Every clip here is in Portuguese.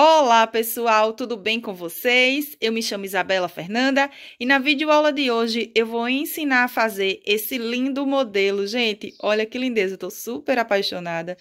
Olá, pessoal, tudo bem com vocês? Eu me chamo Isabela Fernanda e na videoaula de hoje eu vou ensinar a fazer esse lindo modelo. Gente, olha que lindeza, eu tô super apaixonada.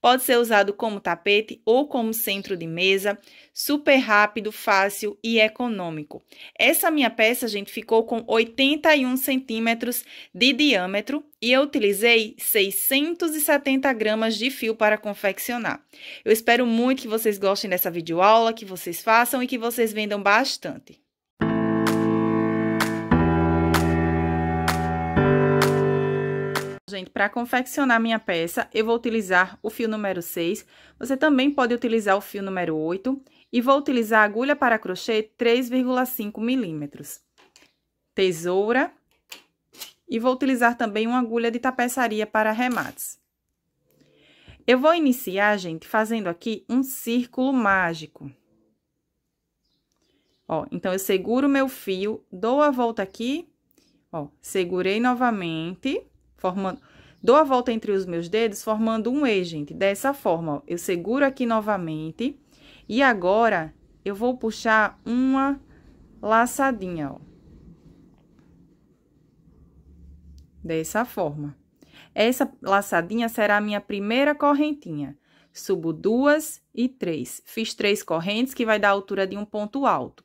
Pode ser usado como tapete ou como centro de mesa, super rápido, fácil e econômico. Essa minha peça, gente, ficou com 81 centímetros de diâmetro e eu utilizei 670 gramas de fio para confeccionar. Eu espero muito que vocês gostem dessa videoaula, que vocês façam e que vocês vendam bastante. Gente, para confeccionar minha peça, eu vou utilizar o fio número 6. Você também pode utilizar o fio número 8. E vou utilizar agulha para crochê 3,5 milímetros. Tesoura. E vou utilizar também uma agulha de tapeçaria para remates. Eu vou iniciar, gente, fazendo aqui um círculo mágico. Ó, então, eu seguro meu fio, dou a volta aqui, ó, segurei novamente formando... Dou a volta entre os meus dedos, formando um E, gente. Dessa forma, ó. eu seguro aqui novamente. E agora, eu vou puxar uma laçadinha, ó. Dessa forma. Essa laçadinha será a minha primeira correntinha. Subo duas e três. Fiz três correntes, que vai dar a altura de um ponto alto.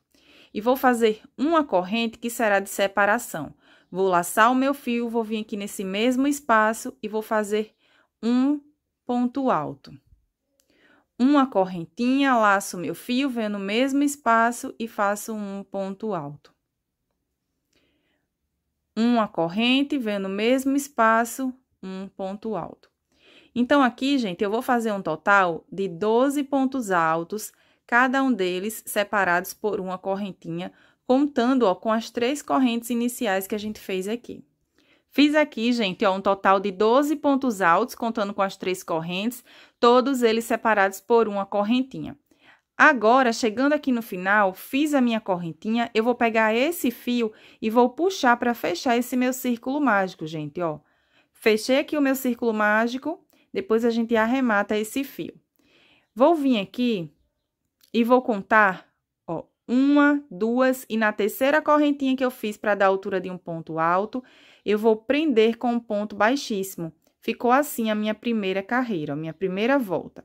E vou fazer uma corrente que será de separação. Vou laçar o meu fio, vou vir aqui nesse mesmo espaço e vou fazer um ponto alto. Uma correntinha, laço meu fio, venho no mesmo espaço e faço um ponto alto. Uma corrente, venho no mesmo espaço, um ponto alto. Então, aqui, gente, eu vou fazer um total de 12 pontos altos, cada um deles separados por uma correntinha, contando ó, com as três correntes iniciais que a gente fez aqui. Fiz aqui, gente, ó, um total de 12 pontos altos, contando com as três correntes, todos eles separados por uma correntinha. Agora, chegando aqui no final, fiz a minha correntinha, eu vou pegar esse fio e vou puxar para fechar esse meu círculo mágico, gente, ó. Fechei aqui o meu círculo mágico, depois a gente arremata esse fio. Vou vir aqui e vou contar uma, duas e na terceira correntinha que eu fiz para dar a altura de um ponto alto, eu vou prender com um ponto baixíssimo. Ficou assim a minha primeira carreira, a minha primeira volta.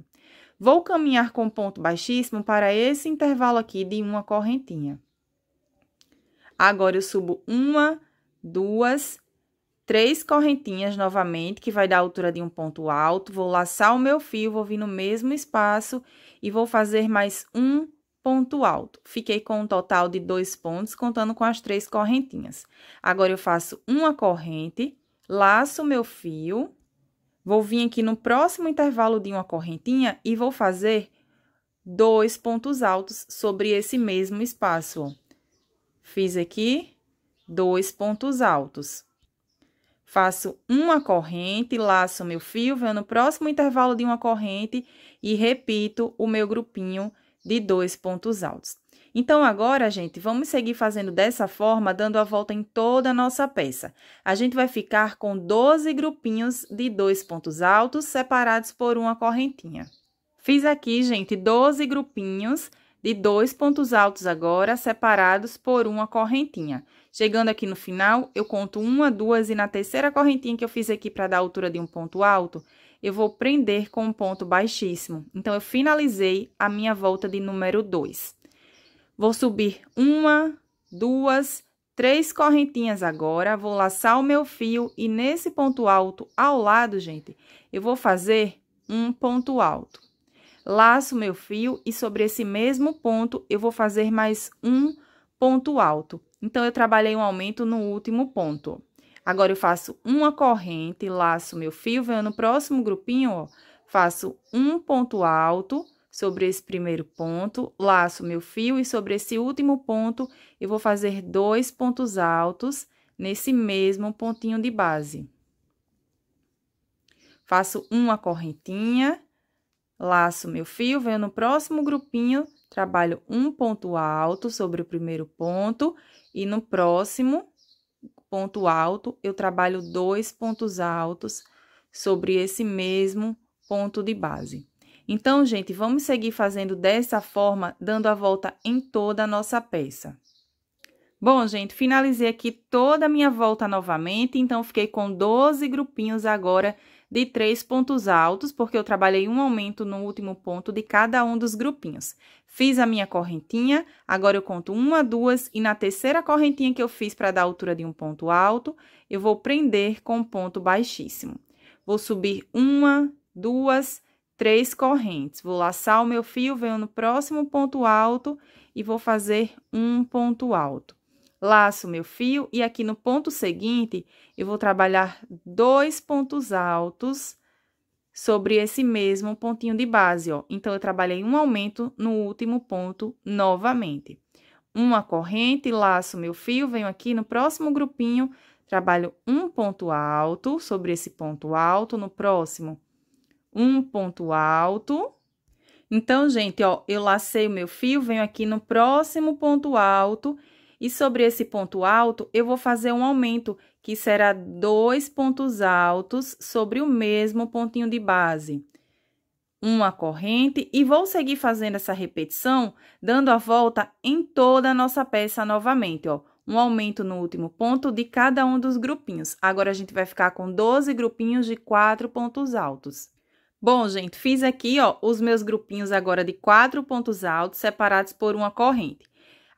Vou caminhar com ponto baixíssimo para esse intervalo aqui de uma correntinha. Agora, eu subo uma, duas, três correntinhas novamente, que vai dar a altura de um ponto alto. Vou laçar o meu fio, vou vir no mesmo espaço e vou fazer mais um, ponto alto. Fiquei com um total de dois pontos, contando com as três correntinhas. Agora, eu faço uma corrente, laço meu fio, vou vir aqui no próximo intervalo de uma correntinha e vou fazer dois pontos altos sobre esse mesmo espaço. Fiz aqui dois pontos altos. Faço uma corrente, laço meu fio, venho no próximo intervalo de uma corrente e repito o meu grupinho de dois pontos altos. Então, agora, gente, vamos seguir fazendo dessa forma, dando a volta em toda a nossa peça. A gente vai ficar com 12 grupinhos de dois pontos altos separados por uma correntinha. Fiz aqui, gente, 12 grupinhos de dois pontos altos agora, separados por uma correntinha. Chegando aqui no final, eu conto uma, duas e na terceira correntinha que eu fiz aqui para dar a altura de um ponto alto, eu vou prender com um ponto baixíssimo. Então, eu finalizei a minha volta de número 2. Vou subir uma, duas, três correntinhas agora, vou laçar o meu fio e nesse ponto alto ao lado, gente, eu vou fazer um ponto alto. Laço meu fio e sobre esse mesmo ponto eu vou fazer mais um ponto alto. Então, eu trabalhei um aumento no último ponto. Agora, eu faço uma corrente, laço meu fio, venho no próximo grupinho, ó, faço um ponto alto sobre esse primeiro ponto, laço meu fio e sobre esse último ponto, eu vou fazer dois pontos altos nesse mesmo pontinho de base. Faço uma correntinha, laço meu fio, venho no próximo grupinho, trabalho um ponto alto sobre o primeiro ponto e no próximo ponto alto, eu trabalho dois pontos altos sobre esse mesmo ponto de base. Então, gente, vamos seguir fazendo dessa forma, dando a volta em toda a nossa peça. Bom, gente, finalizei aqui toda a minha volta novamente, então fiquei com 12 grupinhos agora de três pontos altos, porque eu trabalhei um aumento no último ponto de cada um dos grupinhos. Fiz a minha correntinha, agora eu conto uma, duas, e na terceira correntinha que eu fiz para dar a altura de um ponto alto, eu vou prender com um ponto baixíssimo. Vou subir uma, duas, três correntes. Vou laçar o meu fio, venho no próximo ponto alto e vou fazer um ponto alto laço meu fio e aqui no ponto seguinte eu vou trabalhar dois pontos altos sobre esse mesmo pontinho de base, ó. Então, eu trabalhei um aumento no último ponto novamente. Uma corrente, laço meu fio, venho aqui no próximo grupinho, trabalho um ponto alto sobre esse ponto alto, no próximo, um ponto alto. Então, gente, ó, eu lacei o meu fio, venho aqui no próximo ponto alto e sobre esse ponto alto, eu vou fazer um aumento, que será dois pontos altos sobre o mesmo pontinho de base. Uma corrente e vou seguir fazendo essa repetição, dando a volta em toda a nossa peça novamente, ó. Um aumento no último ponto de cada um dos grupinhos. Agora, a gente vai ficar com 12 grupinhos de quatro pontos altos. Bom, gente, fiz aqui, ó, os meus grupinhos agora de quatro pontos altos separados por uma corrente.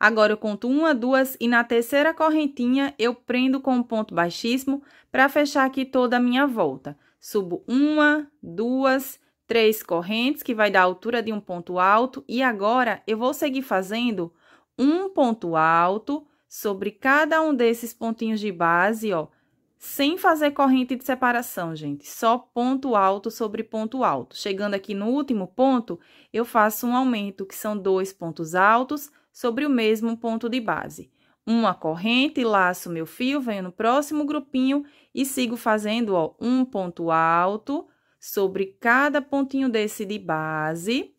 Agora eu conto uma, duas e na terceira correntinha eu prendo com um ponto baixíssimo para fechar aqui toda a minha volta. Subo uma, duas, três correntes, que vai dar a altura de um ponto alto. E agora eu vou seguir fazendo um ponto alto sobre cada um desses pontinhos de base, ó. Sem fazer corrente de separação, gente. Só ponto alto sobre ponto alto. Chegando aqui no último ponto, eu faço um aumento, que são dois pontos altos sobre o mesmo ponto de base. Uma corrente, laço meu fio, venho no próximo grupinho e sigo fazendo ó, um ponto alto sobre cada pontinho desse de base.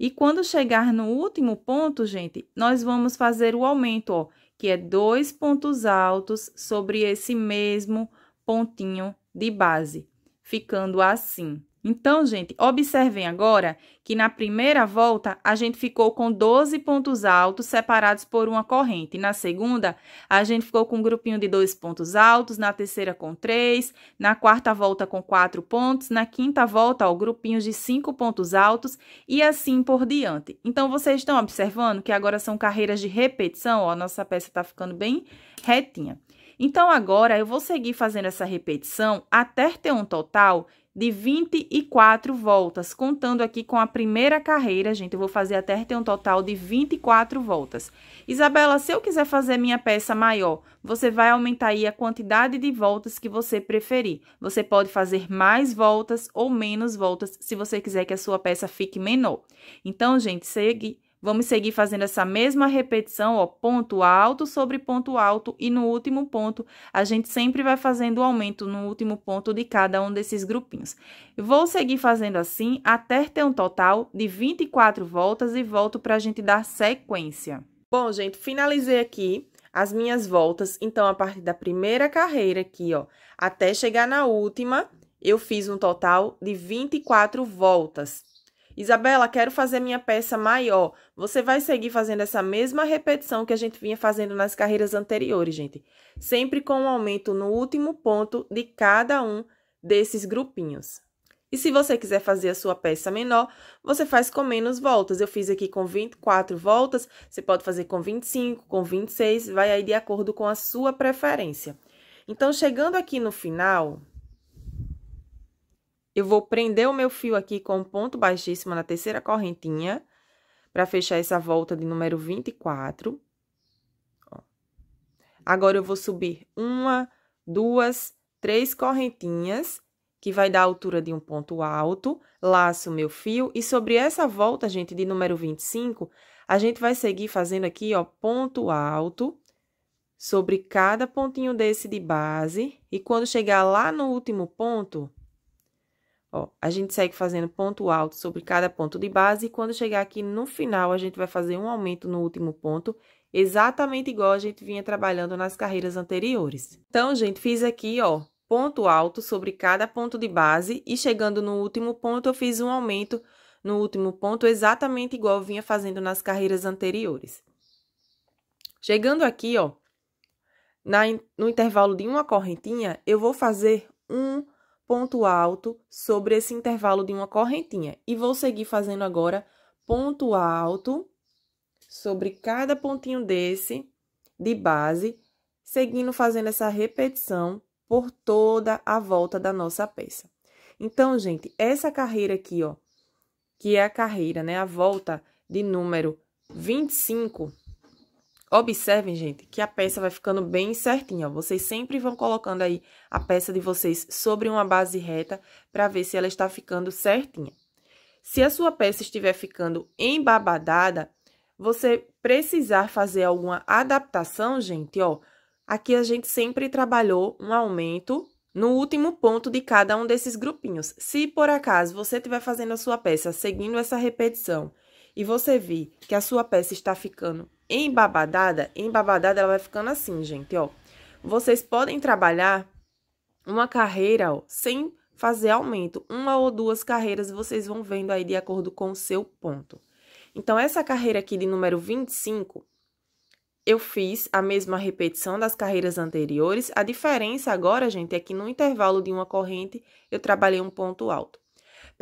E quando chegar no último ponto, gente, nós vamos fazer o aumento, ó, que é dois pontos altos sobre esse mesmo pontinho de base, ficando assim. Então, gente, observem agora que na primeira volta a gente ficou com 12 pontos altos separados por uma corrente. Na segunda, a gente ficou com um grupinho de dois pontos altos, na terceira com três, na quarta volta com quatro pontos, na quinta volta, ó, grupinhos de cinco pontos altos e assim por diante. Então, vocês estão observando que agora são carreiras de repetição, ó, nossa peça está ficando bem retinha. Então, agora eu vou seguir fazendo essa repetição até ter um total de 24 voltas, contando aqui com a primeira carreira, gente, eu vou fazer até ter um total de 24 voltas. Isabela, se eu quiser fazer minha peça maior, você vai aumentar aí a quantidade de voltas que você preferir. Você pode fazer mais voltas ou menos voltas, se você quiser que a sua peça fique menor. Então, gente, segue Vamos seguir fazendo essa mesma repetição, ó, ponto alto sobre ponto alto e no último ponto, a gente sempre vai fazendo o aumento no último ponto de cada um desses grupinhos. Vou seguir fazendo assim até ter um total de 24 voltas e volto para a gente dar sequência. Bom, gente, finalizei aqui as minhas voltas, então, a partir da primeira carreira aqui, ó, até chegar na última, eu fiz um total de 24 voltas. Isabela, quero fazer minha peça maior. Você vai seguir fazendo essa mesma repetição que a gente vinha fazendo nas carreiras anteriores, gente. Sempre com um aumento no último ponto de cada um desses grupinhos. E se você quiser fazer a sua peça menor, você faz com menos voltas. Eu fiz aqui com 24 voltas, você pode fazer com 25, com 26, vai aí de acordo com a sua preferência. Então, chegando aqui no final, eu vou prender o meu fio aqui com um ponto baixíssimo na terceira correntinha, para fechar essa volta de número 24. Agora, eu vou subir uma, duas, três correntinhas, que vai dar a altura de um ponto alto, laço meu fio, e sobre essa volta, gente, de número 25, a gente vai seguir fazendo aqui, ó, ponto alto, sobre cada pontinho desse de base, e quando chegar lá no último ponto, Ó, a gente segue fazendo ponto alto sobre cada ponto de base e quando chegar aqui no final, a gente vai fazer um aumento no último ponto, exatamente igual a gente vinha trabalhando nas carreiras anteriores. Então, gente, fiz aqui, ó, ponto alto sobre cada ponto de base e chegando no último ponto, eu fiz um aumento no último ponto, exatamente igual eu vinha fazendo nas carreiras anteriores. Chegando aqui, ó, na, no intervalo de uma correntinha, eu vou fazer um ponto alto sobre esse intervalo de uma correntinha. E vou seguir fazendo agora ponto alto sobre cada pontinho desse de base, seguindo fazendo essa repetição por toda a volta da nossa peça. Então, gente, essa carreira aqui, ó, que é a carreira, né, a volta de número 25, Observem, gente, que a peça vai ficando bem certinha. Vocês sempre vão colocando aí a peça de vocês sobre uma base reta para ver se ela está ficando certinha. Se a sua peça estiver ficando embabadada, você precisar fazer alguma adaptação, gente, ó. Aqui a gente sempre trabalhou um aumento no último ponto de cada um desses grupinhos. Se por acaso você estiver fazendo a sua peça seguindo essa repetição e você vê que a sua peça está ficando embabadada, embabadada ela vai ficando assim, gente, ó. Vocês podem trabalhar uma carreira, ó, sem fazer aumento, uma ou duas carreiras, vocês vão vendo aí de acordo com o seu ponto. Então, essa carreira aqui de número 25, eu fiz a mesma repetição das carreiras anteriores. A diferença agora, gente, é que no intervalo de uma corrente eu trabalhei um ponto alto.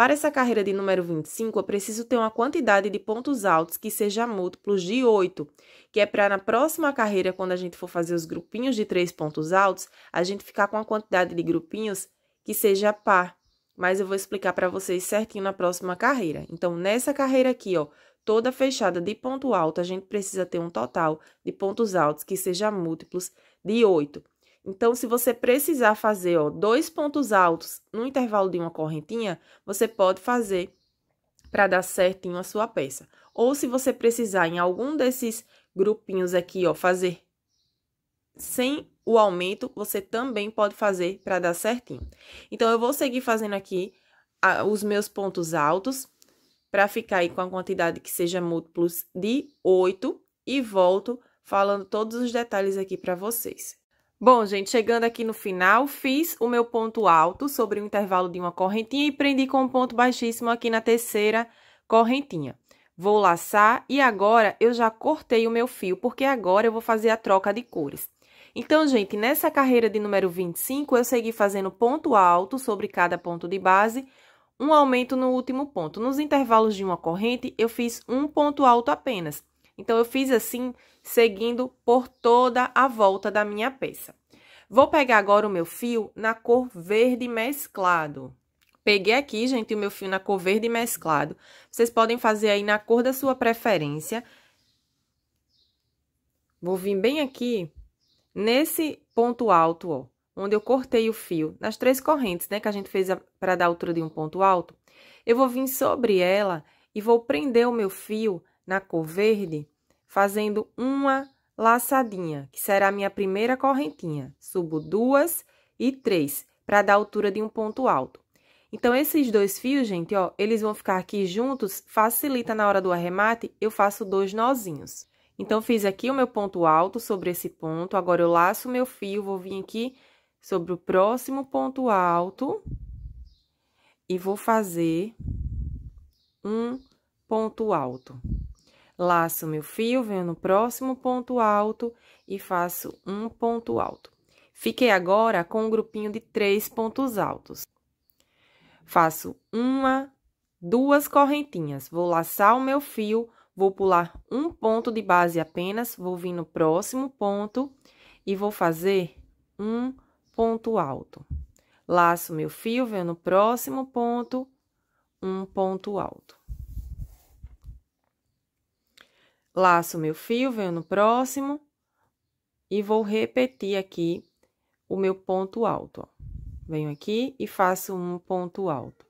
Para essa carreira de número 25, eu preciso ter uma quantidade de pontos altos que seja múltiplos de 8, que é para na próxima carreira, quando a gente for fazer os grupinhos de três pontos altos, a gente ficar com a quantidade de grupinhos que seja par. Mas eu vou explicar para vocês certinho na próxima carreira. Então, nessa carreira aqui, ó, toda fechada de ponto alto, a gente precisa ter um total de pontos altos que seja múltiplos de 8. Então, se você precisar fazer ó, dois pontos altos no intervalo de uma correntinha, você pode fazer para dar certinho a sua peça. Ou se você precisar em algum desses grupinhos aqui, ó, fazer sem o aumento, você também pode fazer para dar certinho. Então, eu vou seguir fazendo aqui a, os meus pontos altos para ficar aí com a quantidade que seja múltiplos de 8 e volto falando todos os detalhes aqui para vocês. Bom, gente, chegando aqui no final, fiz o meu ponto alto sobre o intervalo de uma correntinha e prendi com um ponto baixíssimo aqui na terceira correntinha. Vou laçar e agora eu já cortei o meu fio, porque agora eu vou fazer a troca de cores. Então, gente, nessa carreira de número 25, eu segui fazendo ponto alto sobre cada ponto de base, um aumento no último ponto. Nos intervalos de uma corrente, eu fiz um ponto alto apenas. Então, eu fiz assim seguindo por toda a volta da minha peça. Vou pegar agora o meu fio na cor verde mesclado. Peguei aqui, gente, o meu fio na cor verde mesclado. Vocês podem fazer aí na cor da sua preferência. Vou vir bem aqui, nesse ponto alto, ó, onde eu cortei o fio, nas três correntes, né, que a gente fez para dar altura de um ponto alto. Eu vou vir sobre ela e vou prender o meu fio na cor verde fazendo uma laçadinha, que será a minha primeira correntinha. Subo duas e três, para dar altura de um ponto alto. Então, esses dois fios, gente, ó, eles vão ficar aqui juntos, facilita na hora do arremate, eu faço dois nozinhos. Então, fiz aqui o meu ponto alto sobre esse ponto, agora eu laço o meu fio, vou vir aqui sobre o próximo ponto alto e vou fazer um ponto alto. Laço meu fio, venho no próximo ponto alto e faço um ponto alto. Fiquei agora com um grupinho de três pontos altos. Faço uma, duas correntinhas, vou laçar o meu fio, vou pular um ponto de base apenas, vou vir no próximo ponto e vou fazer um ponto alto. Laço meu fio, venho no próximo ponto, um ponto alto. Laço meu fio, venho no próximo e vou repetir aqui o meu ponto alto. Ó. Venho aqui e faço um ponto alto.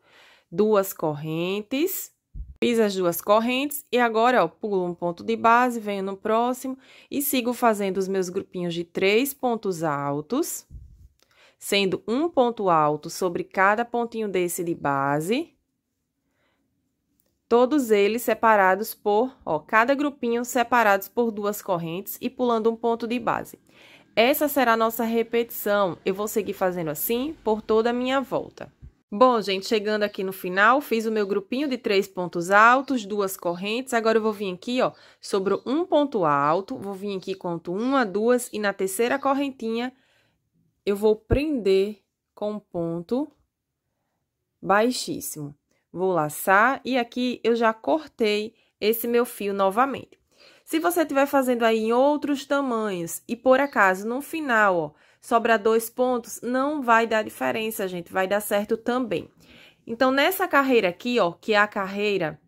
Duas correntes, fiz as duas correntes e agora, ó, pulo um ponto de base, venho no próximo e sigo fazendo os meus grupinhos de três pontos altos, sendo um ponto alto sobre cada pontinho desse de base todos eles separados por, ó, cada grupinho separados por duas correntes e pulando um ponto de base. Essa será a nossa repetição. Eu vou seguir fazendo assim por toda a minha volta. Bom, gente, chegando aqui no final, fiz o meu grupinho de três pontos altos, duas correntes. Agora eu vou vir aqui, ó, sobrou um ponto alto, vou vir aqui, conto uma, duas, e na terceira correntinha eu vou prender com um ponto baixíssimo. Vou laçar e aqui eu já cortei esse meu fio novamente. Se você estiver fazendo aí em outros tamanhos e por acaso no final, ó, sobra dois pontos, não vai dar diferença, gente, vai dar certo também. Então, nessa carreira aqui, ó, que é a carreira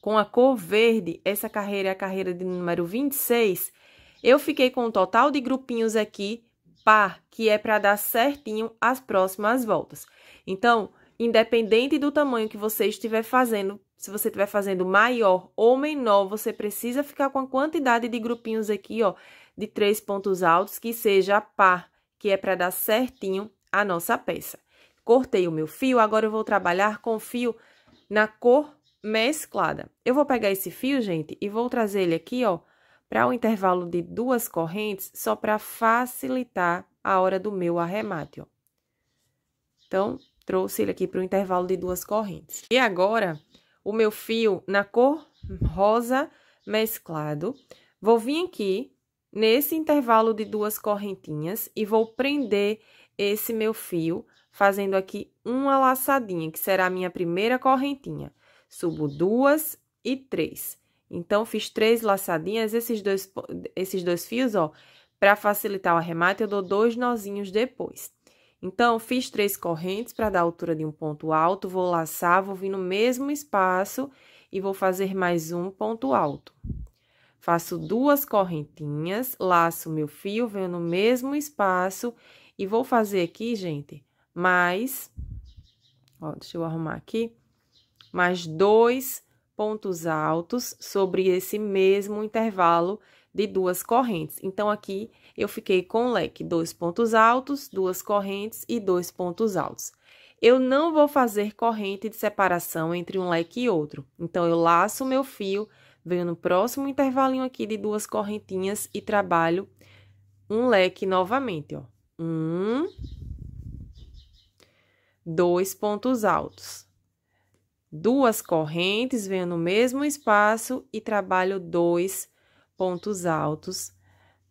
com a cor verde, essa carreira é a carreira de número 26, eu fiquei com um total de grupinhos aqui par, que é para dar certinho as próximas voltas. Então, independente do tamanho que você estiver fazendo, se você estiver fazendo maior ou menor, você precisa ficar com a quantidade de grupinhos aqui, ó, de três pontos altos, que seja a par, que é para dar certinho a nossa peça. Cortei o meu fio, agora eu vou trabalhar com fio na cor mesclada. Eu vou pegar esse fio, gente, e vou trazer ele aqui, ó, para o um intervalo de duas correntes, só para facilitar a hora do meu arremate, ó. Então, Trouxe ele aqui para o intervalo de duas correntes. E agora, o meu fio na cor rosa mesclado, vou vir aqui nesse intervalo de duas correntinhas e vou prender esse meu fio fazendo aqui uma laçadinha, que será a minha primeira correntinha. Subo duas e três. Então, fiz três laçadinhas, esses dois, esses dois fios, ó, para facilitar o arremate, eu dou dois nozinhos depois. Então, fiz três correntes para dar a altura de um ponto alto, vou laçar, vou vir no mesmo espaço e vou fazer mais um ponto alto. Faço duas correntinhas, laço meu fio, venho no mesmo espaço e vou fazer aqui, gente, mais... Ó, deixa eu arrumar aqui. Mais dois pontos altos sobre esse mesmo intervalo de duas correntes. Então, aqui eu fiquei com leque, dois pontos altos, duas correntes e dois pontos altos. Eu não vou fazer corrente de separação entre um leque e outro. Então, eu laço o meu fio, venho no próximo intervalinho aqui de duas correntinhas e trabalho um leque novamente, ó. Um, dois pontos altos. Duas correntes, venho no mesmo espaço e trabalho dois pontos altos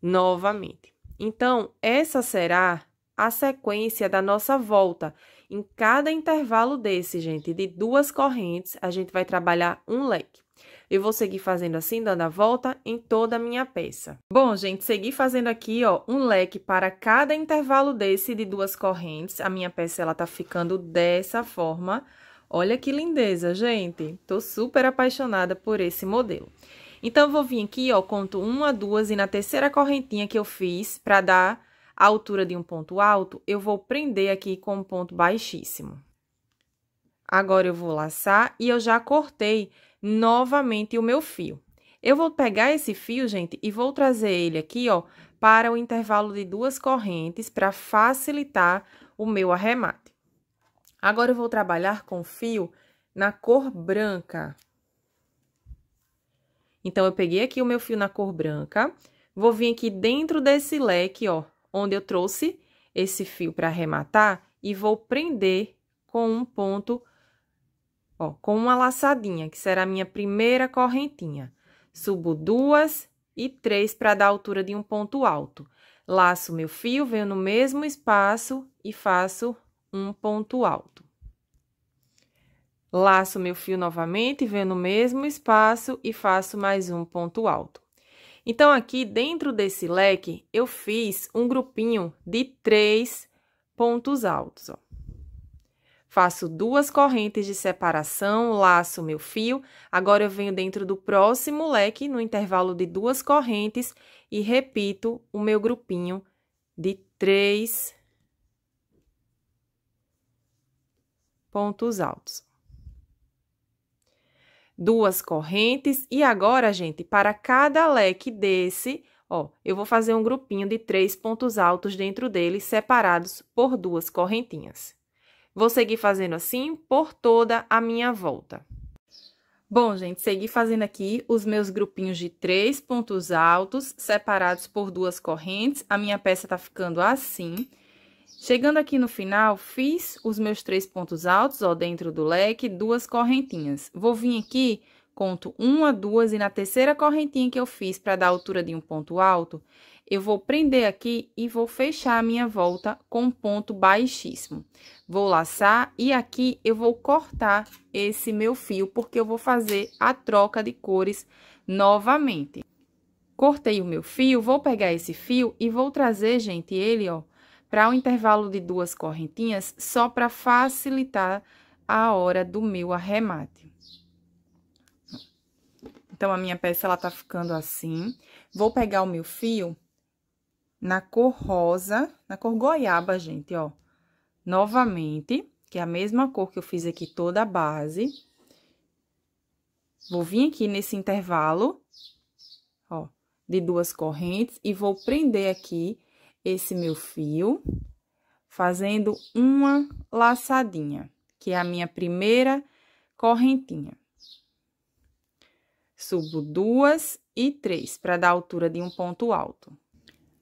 novamente. Então, essa será a sequência da nossa volta. Em cada intervalo desse, gente, de duas correntes, a gente vai trabalhar um leque. Eu vou seguir fazendo assim, dando a volta em toda a minha peça. Bom, gente, segui fazendo aqui, ó, um leque para cada intervalo desse de duas correntes. A minha peça, ela tá ficando dessa forma. Olha que lindeza, gente! Tô super apaixonada por esse modelo. Então, eu vou vir aqui, ó, conto uma, duas, e na terceira correntinha que eu fiz para dar a altura de um ponto alto, eu vou prender aqui com um ponto baixíssimo. Agora, eu vou laçar e eu já cortei novamente o meu fio. Eu vou pegar esse fio, gente, e vou trazer ele aqui, ó, para o intervalo de duas correntes para facilitar o meu arremate. Agora, eu vou trabalhar com fio na cor branca. Então, eu peguei aqui o meu fio na cor branca, vou vir aqui dentro desse leque, ó, onde eu trouxe esse fio para arrematar, e vou prender com um ponto, ó, com uma laçadinha, que será a minha primeira correntinha. Subo duas e três para dar a altura de um ponto alto. Laço meu fio, venho no mesmo espaço e faço um ponto alto. Laço meu fio novamente, venho no mesmo espaço e faço mais um ponto alto. Então, aqui dentro desse leque, eu fiz um grupinho de três pontos altos, ó. Faço duas correntes de separação, laço meu fio. Agora, eu venho dentro do próximo leque, no intervalo de duas correntes, e repito o meu grupinho de três pontos altos duas correntes. E agora, gente, para cada leque desse, ó, eu vou fazer um grupinho de três pontos altos dentro dele, separados por duas correntinhas. Vou seguir fazendo assim por toda a minha volta. Bom, gente, segui fazendo aqui os meus grupinhos de três pontos altos, separados por duas correntes. A minha peça tá ficando assim. Chegando aqui no final, fiz os meus três pontos altos, ó, dentro do leque, duas correntinhas. Vou vir aqui, conto uma, duas, e na terceira correntinha que eu fiz para dar a altura de um ponto alto, eu vou prender aqui e vou fechar a minha volta com um ponto baixíssimo. Vou laçar e aqui eu vou cortar esse meu fio, porque eu vou fazer a troca de cores novamente. Cortei o meu fio, vou pegar esse fio e vou trazer, gente, ele, ó, para o um intervalo de duas correntinhas, só para facilitar a hora do meu arremate. Então, a minha peça, ela tá ficando assim. Vou pegar o meu fio na cor rosa, na cor goiaba, gente, ó. Novamente, que é a mesma cor que eu fiz aqui toda a base. Vou vir aqui nesse intervalo, ó, de duas correntes, e vou prender aqui esse meu fio, fazendo uma laçadinha, que é a minha primeira correntinha. Subo duas e três, para dar a altura de um ponto alto.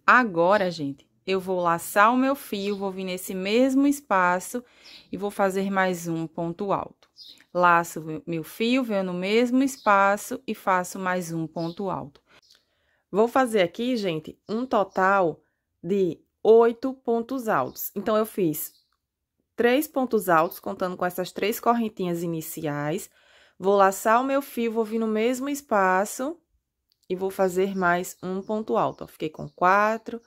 Agora, gente, eu vou laçar o meu fio, vou vir nesse mesmo espaço e vou fazer mais um ponto alto. Laço meu fio, venho no mesmo espaço e faço mais um ponto alto. Vou fazer aqui, gente, um total de oito pontos altos. Então, eu fiz três pontos altos, contando com essas três correntinhas iniciais. Vou laçar o meu fio, vou vir no mesmo espaço e vou fazer mais um ponto alto. fiquei com quatro,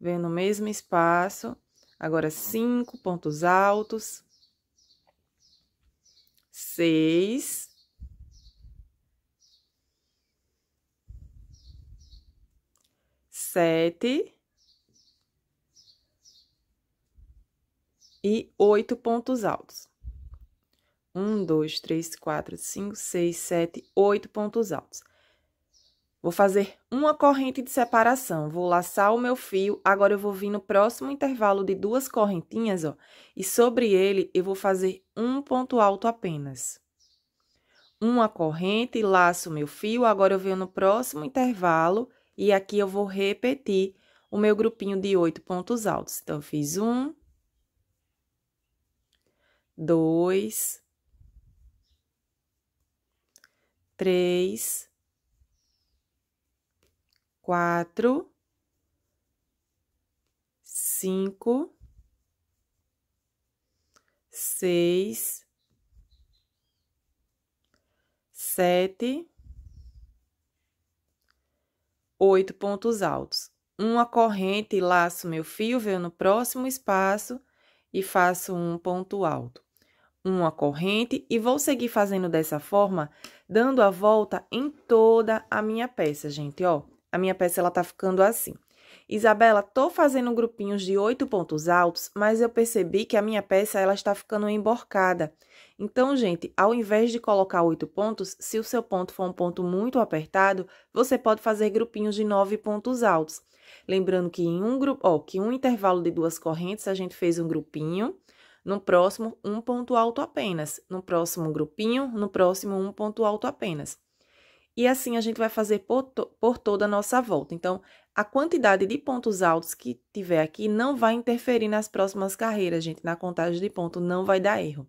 venho no mesmo espaço, agora cinco pontos altos, seis, sete, e oito pontos altos. Um, dois, três, quatro, cinco, seis, sete, oito pontos altos. Vou fazer uma corrente de separação, vou laçar o meu fio, agora eu vou vir no próximo intervalo de duas correntinhas, ó, e sobre ele eu vou fazer um ponto alto apenas. Uma corrente, laço o meu fio, agora eu venho no próximo intervalo e aqui eu vou repetir o meu grupinho de oito pontos altos. Então, eu fiz um, dois, três, quatro, cinco, seis, sete, oito pontos altos. Uma corrente, laço meu fio, venho no próximo espaço e faço um ponto alto uma corrente e vou seguir fazendo dessa forma, dando a volta em toda a minha peça, gente, ó. A minha peça, ela tá ficando assim. Isabela, tô fazendo grupinhos de oito pontos altos, mas eu percebi que a minha peça, ela está ficando emborcada. Então, gente, ao invés de colocar oito pontos, se o seu ponto for um ponto muito apertado, você pode fazer grupinhos de nove pontos altos. Lembrando que em um grupo, ó, que um intervalo de duas correntes, a gente fez um grupinho no próximo, um ponto alto apenas. No próximo, grupinho. No próximo, um ponto alto apenas. E assim a gente vai fazer por, to por toda a nossa volta. Então, a quantidade de pontos altos que tiver aqui não vai interferir nas próximas carreiras, gente. Na contagem de ponto não vai dar erro.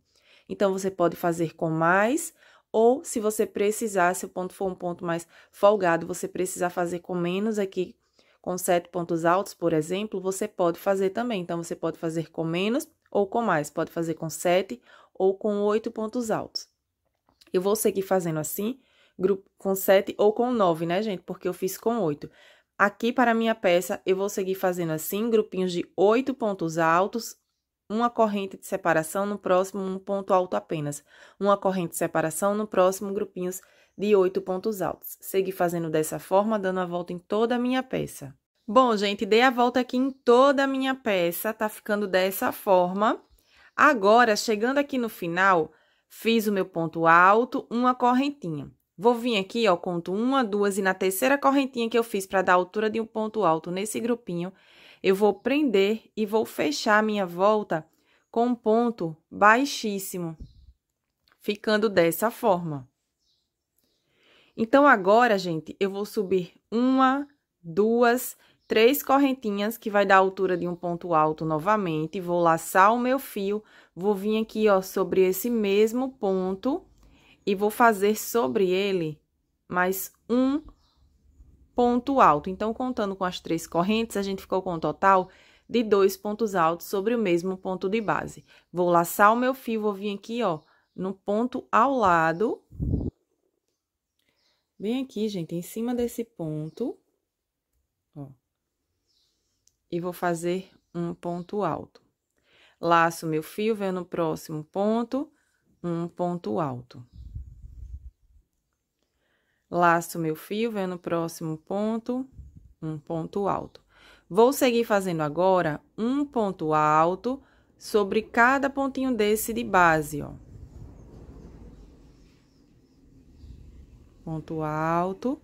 Então, você pode fazer com mais ou se você precisar, se o ponto for um ponto mais folgado, você precisar fazer com menos aqui, com sete pontos altos, por exemplo, você pode fazer também. Então, você pode fazer com menos ou com mais, pode fazer com 7 ou com 8 pontos altos. Eu vou seguir fazendo assim, grupo com 7 ou com 9, né, gente? Porque eu fiz com 8. Aqui para minha peça, eu vou seguir fazendo assim, grupinhos de 8 pontos altos, uma corrente de separação no próximo, um ponto alto apenas. Uma corrente de separação no próximo, grupinhos de 8 pontos altos. Segui fazendo dessa forma, dando a volta em toda a minha peça. Bom, gente, dei a volta aqui em toda a minha peça, tá ficando dessa forma. Agora, chegando aqui no final, fiz o meu ponto alto, uma correntinha. Vou vir aqui, ó, conto uma, duas e na terceira correntinha que eu fiz para dar a altura de um ponto alto nesse grupinho, eu vou prender e vou fechar a minha volta com um ponto baixíssimo, ficando dessa forma. Então, agora, gente, eu vou subir uma, duas três correntinhas que vai dar a altura de um ponto alto novamente, vou laçar o meu fio, vou vir aqui, ó, sobre esse mesmo ponto e vou fazer sobre ele mais um ponto alto. Então, contando com as três correntes, a gente ficou com um total de dois pontos altos sobre o mesmo ponto de base. Vou laçar o meu fio, vou vir aqui, ó, no ponto ao lado. Bem aqui, gente, em cima desse ponto e vou fazer um ponto alto. Laço meu fio, venho no próximo ponto, um ponto alto. Laço meu fio, venho no próximo ponto, um ponto alto. Vou seguir fazendo agora um ponto alto sobre cada pontinho desse de base, ó. Ponto alto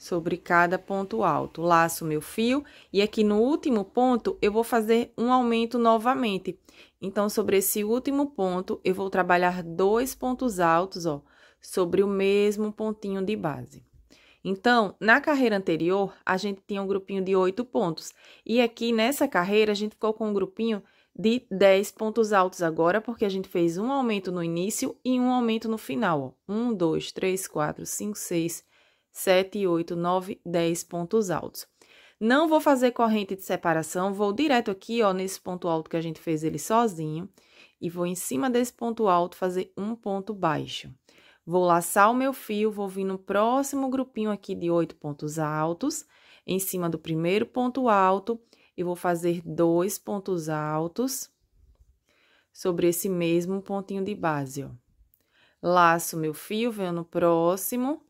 sobre cada ponto alto. Laço meu fio e aqui no último ponto eu vou fazer um aumento novamente. Então, sobre esse último ponto, eu vou trabalhar dois pontos altos, ó, sobre o mesmo pontinho de base. Então, na carreira anterior, a gente tinha um grupinho de oito pontos. E aqui, nessa carreira, a gente ficou com um grupinho de dez pontos altos agora, porque a gente fez um aumento no início e um aumento no final. Ó. Um, dois, três, quatro, cinco, seis, 7, 8, 9, 10 pontos altos. Não vou fazer corrente de separação, vou direto aqui, ó, nesse ponto alto que a gente fez ele sozinho, e vou em cima desse ponto alto fazer um ponto baixo. Vou laçar o meu fio, vou vir no próximo grupinho aqui de oito pontos altos, em cima do primeiro ponto alto, e vou fazer dois pontos altos sobre esse mesmo pontinho de base, ó. Laço meu fio, venho no próximo,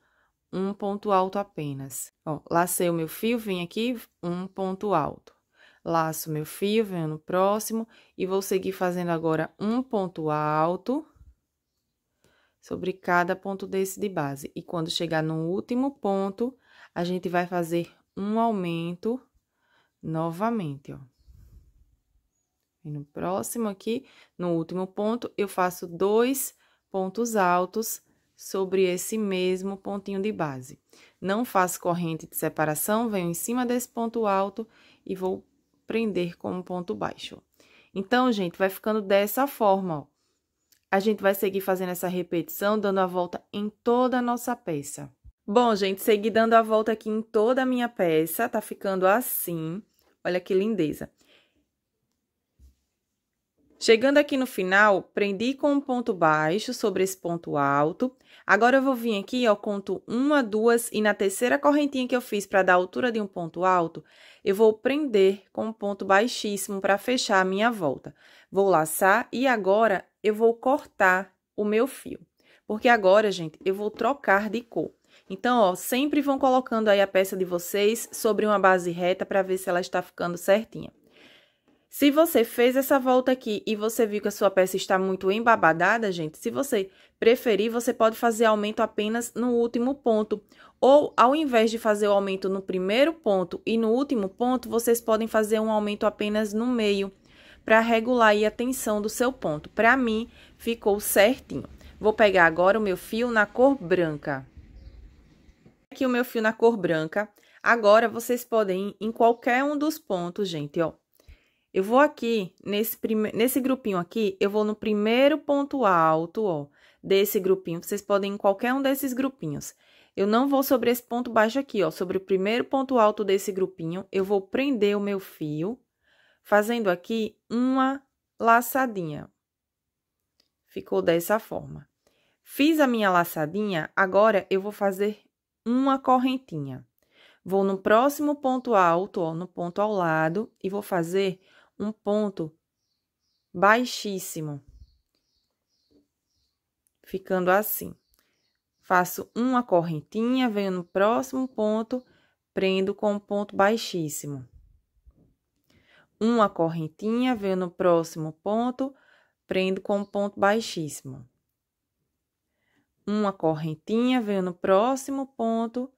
um ponto alto apenas. Ó, lacei o meu fio, vim aqui, um ponto alto. Laço meu fio, venho no próximo, e vou seguir fazendo agora um ponto alto sobre cada ponto desse de base. E quando chegar no último ponto, a gente vai fazer um aumento novamente, ó. E no próximo aqui, no último ponto, eu faço dois pontos altos sobre esse mesmo pontinho de base. Não faço corrente de separação, venho em cima desse ponto alto e vou prender como ponto baixo. Então, gente, vai ficando dessa forma, ó. A gente vai seguir fazendo essa repetição, dando a volta em toda a nossa peça. Bom, gente, segui dando a volta aqui em toda a minha peça, tá ficando assim. Olha que lindeza. Chegando aqui no final, prendi com um ponto baixo sobre esse ponto alto. Agora, eu vou vir aqui, ó, conto uma, duas, e na terceira correntinha que eu fiz para dar a altura de um ponto alto, eu vou prender com um ponto baixíssimo para fechar a minha volta. Vou laçar e agora eu vou cortar o meu fio, porque agora, gente, eu vou trocar de cor. Então, ó, sempre vão colocando aí a peça de vocês sobre uma base reta para ver se ela está ficando certinha. Se você fez essa volta aqui e você viu que a sua peça está muito embabadada, gente, se você preferir, você pode fazer aumento apenas no último ponto. Ou, ao invés de fazer o aumento no primeiro ponto e no último ponto, vocês podem fazer um aumento apenas no meio, para regular a tensão do seu ponto. Para mim, ficou certinho. Vou pegar agora o meu fio na cor branca. Aqui o meu fio na cor branca. Agora, vocês podem ir em qualquer um dos pontos, gente, ó. Eu vou aqui, nesse, prime... nesse grupinho aqui, eu vou no primeiro ponto alto, ó, desse grupinho. Vocês podem ir em qualquer um desses grupinhos. Eu não vou sobre esse ponto baixo aqui, ó, sobre o primeiro ponto alto desse grupinho. Eu vou prender o meu fio, fazendo aqui uma laçadinha. Ficou dessa forma. Fiz a minha laçadinha, agora eu vou fazer uma correntinha. Vou no próximo ponto alto, ó, no ponto ao lado, e vou fazer um ponto baixíssimo, ficando assim. Faço uma correntinha, venho no próximo ponto, prendo com um ponto baixíssimo. Uma correntinha, venho no próximo ponto, prendo com um ponto baixíssimo. Uma correntinha, venho no próximo ponto,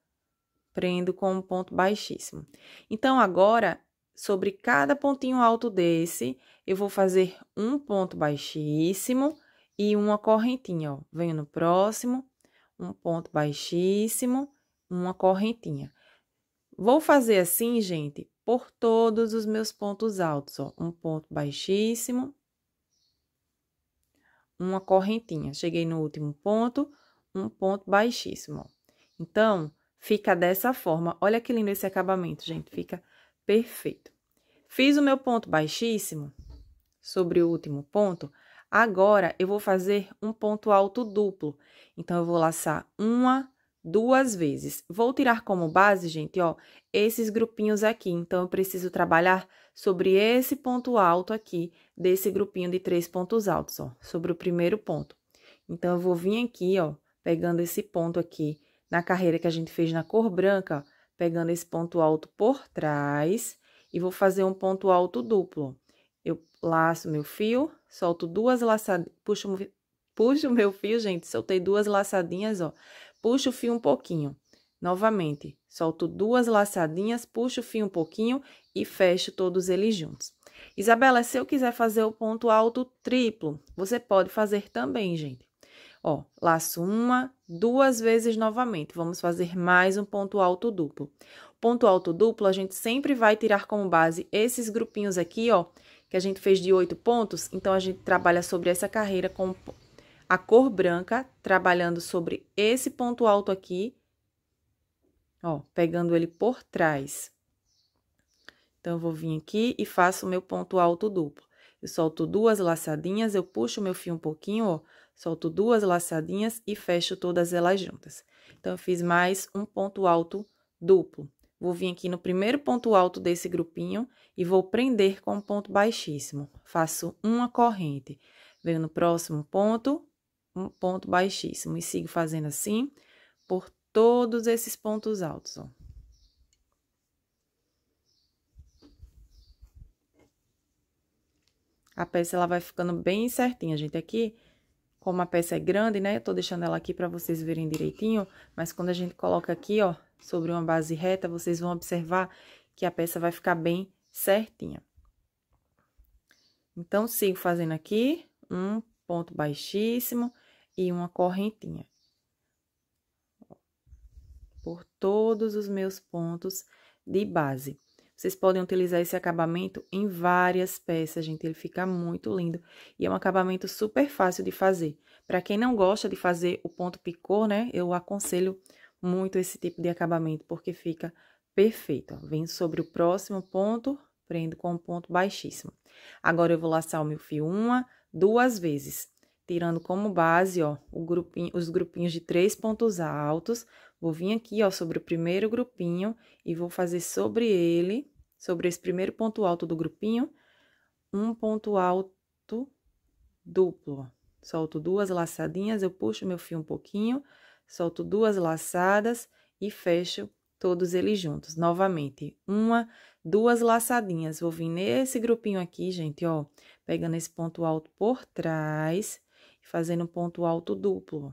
prendo com um ponto baixíssimo. Então, agora, sobre cada pontinho alto desse, eu vou fazer um ponto baixíssimo e uma correntinha, ó. Venho no próximo, um ponto baixíssimo, uma correntinha. Vou fazer assim, gente, por todos os meus pontos altos, ó. Um ponto baixíssimo, uma correntinha. Cheguei no último ponto, um ponto baixíssimo, ó. Então, fica dessa forma. Olha que lindo esse acabamento, gente. Fica Perfeito. Fiz o meu ponto baixíssimo sobre o último ponto. Agora eu vou fazer um ponto alto duplo. Então eu vou laçar uma, duas vezes. Vou tirar como base, gente, ó, esses grupinhos aqui. Então eu preciso trabalhar sobre esse ponto alto aqui desse grupinho de três pontos altos, ó, sobre o primeiro ponto. Então eu vou vir aqui, ó, pegando esse ponto aqui na carreira que a gente fez na cor branca, ó, pegando esse ponto alto por trás e vou fazer um ponto alto duplo. Eu laço meu fio, solto duas laçadinhas, puxo, puxo meu fio, gente, soltei duas laçadinhas, ó. Puxo o fio um pouquinho. Novamente, solto duas laçadinhas, puxo o fio um pouquinho e fecho todos eles juntos. Isabela, se eu quiser fazer o ponto alto triplo, você pode fazer também, gente. Ó, laço uma, duas vezes novamente. Vamos fazer mais um ponto alto duplo. Ponto alto duplo, a gente sempre vai tirar como base esses grupinhos aqui, ó, que a gente fez de oito pontos. Então, a gente trabalha sobre essa carreira com a cor branca, trabalhando sobre esse ponto alto aqui, ó, pegando ele por trás. Então, eu vou vir aqui e faço o meu ponto alto duplo. Eu solto duas laçadinhas, eu puxo o meu fio um pouquinho, ó, Solto duas laçadinhas e fecho todas elas juntas. Então, eu fiz mais um ponto alto duplo. Vou vir aqui no primeiro ponto alto desse grupinho e vou prender com um ponto baixíssimo. Faço uma corrente. Venho no próximo ponto, um ponto baixíssimo. E sigo fazendo assim por todos esses pontos altos, ó. A peça ela vai ficando bem certinha, gente. Aqui como a peça é grande, né, eu tô deixando ela aqui para vocês verem direitinho, mas quando a gente coloca aqui, ó, sobre uma base reta, vocês vão observar que a peça vai ficar bem certinha. Então, sigo fazendo aqui um ponto baixíssimo e uma correntinha. Por todos os meus pontos de base. Vocês podem utilizar esse acabamento em várias peças, gente. Ele fica muito lindo e é um acabamento super fácil de fazer. Para quem não gosta de fazer o ponto picô, né? Eu aconselho muito esse tipo de acabamento, porque fica perfeito. Ó. Venho sobre o próximo ponto, prendo com um ponto baixíssimo. Agora, eu vou laçar o meu fio uma, duas vezes. Tirando como base, ó, grupinho, os grupinhos de três pontos altos. Vou vir aqui, ó, sobre o primeiro grupinho e vou fazer sobre ele sobre esse primeiro ponto alto do grupinho, um ponto alto duplo. Solto duas laçadinhas, eu puxo meu fio um pouquinho, solto duas laçadas e fecho todos eles juntos. Novamente, uma, duas laçadinhas. Vou vir nesse grupinho aqui, gente, ó, pegando esse ponto alto por trás e fazendo um ponto alto duplo.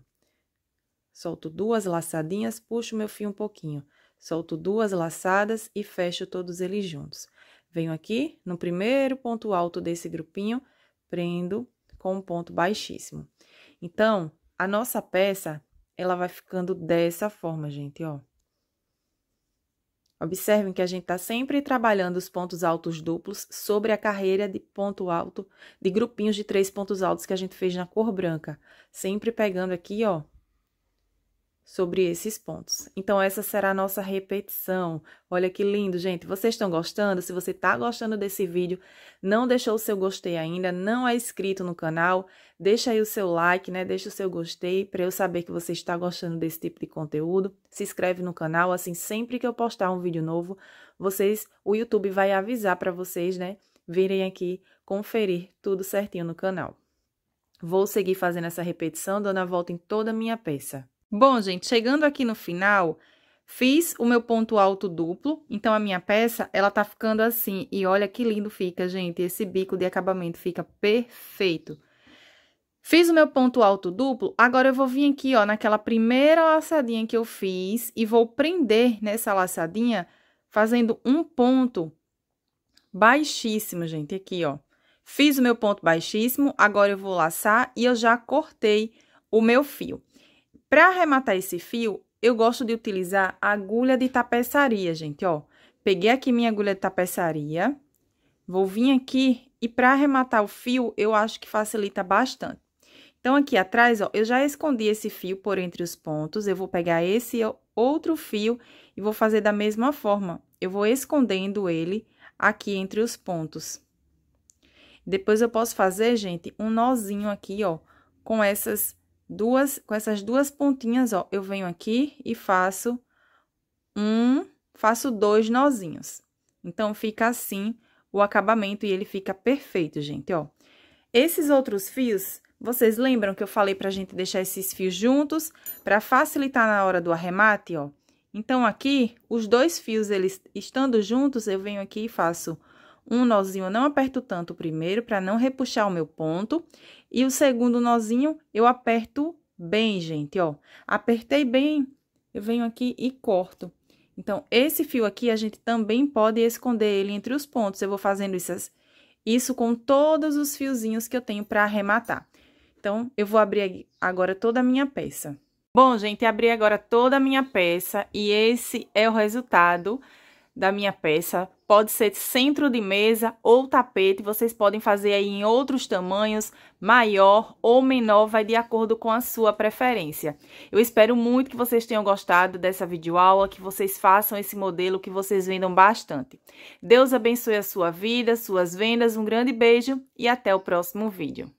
Solto duas laçadinhas, puxo meu fio um pouquinho. Solto duas laçadas e fecho todos eles juntos. Venho aqui no primeiro ponto alto desse grupinho, prendo com um ponto baixíssimo. Então, a nossa peça, ela vai ficando dessa forma, gente, ó. Observem que a gente está sempre trabalhando os pontos altos duplos sobre a carreira de ponto alto, de grupinhos de três pontos altos que a gente fez na cor branca. Sempre pegando aqui, ó, sobre esses pontos. Então, essa será a nossa repetição. Olha que lindo, gente. Vocês estão gostando? Se você está gostando desse vídeo, não deixou o seu gostei ainda, não é inscrito no canal, deixa aí o seu like, né? Deixa o seu gostei para eu saber que você está gostando desse tipo de conteúdo. Se inscreve no canal, assim, sempre que eu postar um vídeo novo, vocês, o YouTube vai avisar para vocês, né? Virem aqui conferir tudo certinho no canal. Vou seguir fazendo essa repetição, dando a volta em toda a minha peça. Bom, gente, chegando aqui no final, fiz o meu ponto alto duplo, então a minha peça, ela tá ficando assim, e olha que lindo fica, gente, esse bico de acabamento fica perfeito. Fiz o meu ponto alto duplo, agora eu vou vir aqui, ó, naquela primeira laçadinha que eu fiz, e vou prender nessa laçadinha, fazendo um ponto baixíssimo, gente, aqui, ó. Fiz o meu ponto baixíssimo, agora eu vou laçar e eu já cortei o meu fio. Para arrematar esse fio, eu gosto de utilizar agulha de tapeçaria, gente, ó. Peguei aqui minha agulha de tapeçaria, vou vir aqui e para arrematar o fio, eu acho que facilita bastante. Então, aqui atrás, ó, eu já escondi esse fio por entre os pontos, eu vou pegar esse outro fio e vou fazer da mesma forma. Eu vou escondendo ele aqui entre os pontos. Depois, eu posso fazer, gente, um nozinho aqui, ó, com essas duas, com essas duas pontinhas, ó, eu venho aqui e faço um, faço dois nozinhos. Então, fica assim o acabamento e ele fica perfeito, gente, ó. Esses outros fios, vocês lembram que eu falei pra gente deixar esses fios juntos pra facilitar na hora do arremate, ó? Então, aqui, os dois fios, eles estando juntos, eu venho aqui e faço um nozinho, eu não aperto tanto o primeiro para não repuxar o meu ponto. E o segundo nozinho, eu aperto bem, gente, ó. Apertei bem, eu venho aqui e corto. Então, esse fio aqui, a gente também pode esconder ele entre os pontos. Eu vou fazendo isso, isso com todos os fiozinhos que eu tenho para arrematar. Então, eu vou abrir agora toda a minha peça. Bom, gente, abri agora toda a minha peça e esse é o resultado da minha peça pode ser centro de mesa ou tapete, vocês podem fazer aí em outros tamanhos, maior ou menor, vai de acordo com a sua preferência. Eu espero muito que vocês tenham gostado dessa videoaula, que vocês façam esse modelo, que vocês vendam bastante. Deus abençoe a sua vida, suas vendas, um grande beijo e até o próximo vídeo.